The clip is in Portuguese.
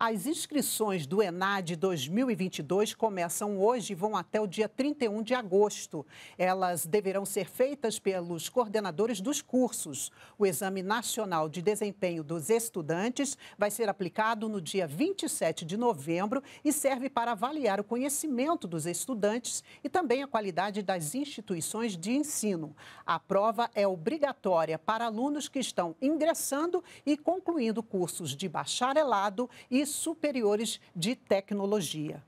As inscrições do ENAD 2022 começam hoje e vão até o dia 31 de agosto. Elas deverão ser feitas pelos coordenadores dos cursos. O Exame Nacional de Desempenho dos Estudantes vai ser aplicado no dia 27 de novembro e serve para avaliar o conhecimento dos estudantes e também a qualidade das instituições de ensino. A prova é obrigatória para alunos que estão ingressando e concluindo cursos de bacharelado e superiores de tecnologia.